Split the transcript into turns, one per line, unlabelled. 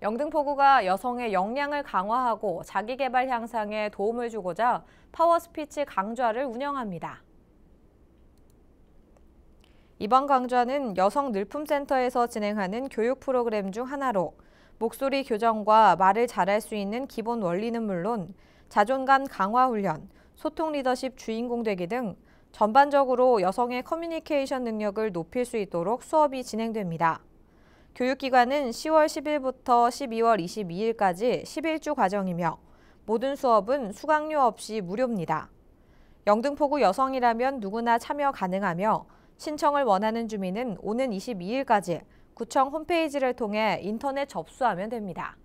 영등포구가 여성의 역량을 강화하고 자기개발 향상에 도움을 주고자 파워스피치 강좌를 운영합니다. 이번 강좌는 여성 늘품센터에서 진행하는 교육 프로그램 중 하나로 목소리 교정과 말을 잘할 수 있는 기본 원리는 물론 자존감 강화 훈련, 소통 리더십 주인공 되기 등 전반적으로 여성의 커뮤니케이션 능력을 높일 수 있도록 수업이 진행됩니다. 교육기관은 10월 10일부터 12월 22일까지 11주 과정이며 모든 수업은 수강료 없이 무료입니다. 영등포구 여성이라면 누구나 참여 가능하며 신청을 원하는 주민은 오는 22일까지 구청 홈페이지를 통해 인터넷 접수하면 됩니다.